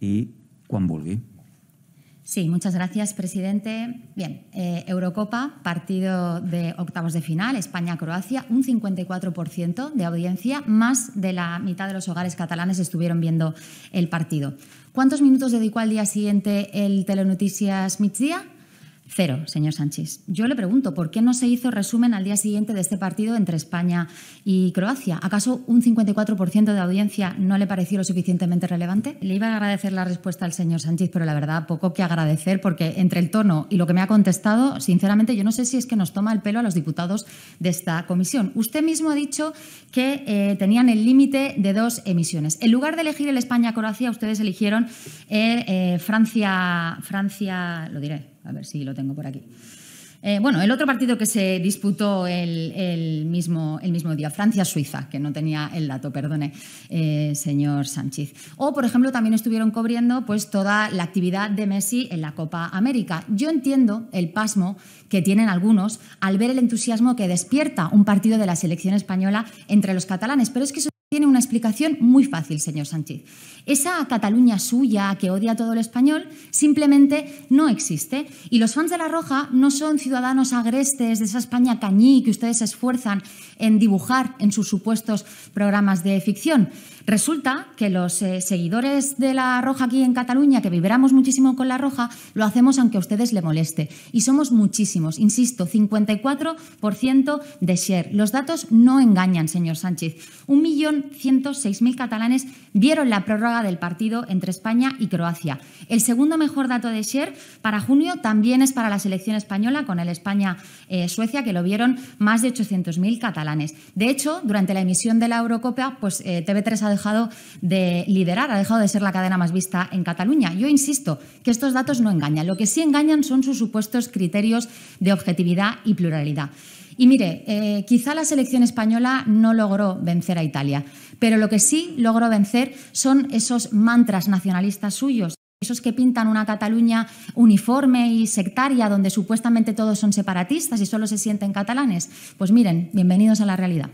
y Juan Bulgui. Sí, muchas gracias, presidente. Bien, eh, Eurocopa, partido de octavos de final, España-Croacia, un 54% de audiencia, más de la mitad de los hogares catalanes estuvieron viendo el partido. ¿Cuántos minutos dedicó al día siguiente el Telenoticias Día? Cero, señor Sánchez. Yo le pregunto, ¿por qué no se hizo resumen al día siguiente de este partido entre España y Croacia? ¿Acaso un 54% de audiencia no le pareció lo suficientemente relevante? Le iba a agradecer la respuesta al señor Sánchez, pero la verdad, poco que agradecer, porque entre el tono y lo que me ha contestado, sinceramente, yo no sé si es que nos toma el pelo a los diputados de esta comisión. Usted mismo ha dicho que eh, tenían el límite de dos emisiones. En lugar de elegir el España-Croacia, ustedes eligieron eh, eh, Francia, Francia, lo diré, a ver si lo tengo por aquí. Eh, bueno, el otro partido que se disputó el, mismo, el mismo día, Francia-Suiza, que no tenía el dato, perdone, eh, señor Sánchez. O, por ejemplo, también estuvieron cubriendo pues, toda la actividad de Messi en la Copa América. Yo entiendo el pasmo que tienen algunos al ver el entusiasmo que despierta un partido de la selección española entre los catalanes, pero es que tiene una explicación muy fácil, señor Sánchez. Esa Cataluña suya que odia todo el español simplemente no existe. Y los fans de La Roja no son ciudadanos agrestes de esa España cañí que ustedes se esfuerzan en dibujar en sus supuestos programas de ficción. Resulta que los eh, seguidores de La Roja aquí en Cataluña, que vibramos muchísimo con La Roja, lo hacemos aunque a ustedes le moleste. Y somos muchísimos, insisto, 54% de share. Los datos no engañan, señor Sánchez. Un millón 106.000 catalanes vieron la prórroga del partido entre España y Croacia. El segundo mejor dato de share para junio también es para la selección española, con el España-Suecia, que lo vieron más de 800.000 catalanes. De hecho, durante la emisión de la Eurocopa, pues eh, TV3 ha dejado de liderar, ha dejado de ser la cadena más vista en Cataluña. Yo insisto que estos datos no engañan. Lo que sí engañan son sus supuestos criterios de objetividad y pluralidad. Y mire, eh, quizá la selección española no logró vencer a Italia, pero lo que sí logró vencer son esos mantras nacionalistas suyos esos que pintan una Cataluña uniforme y sectaria, donde supuestamente todos son separatistas y solo se sienten catalanes. Pues miren, bienvenidos a la realidad.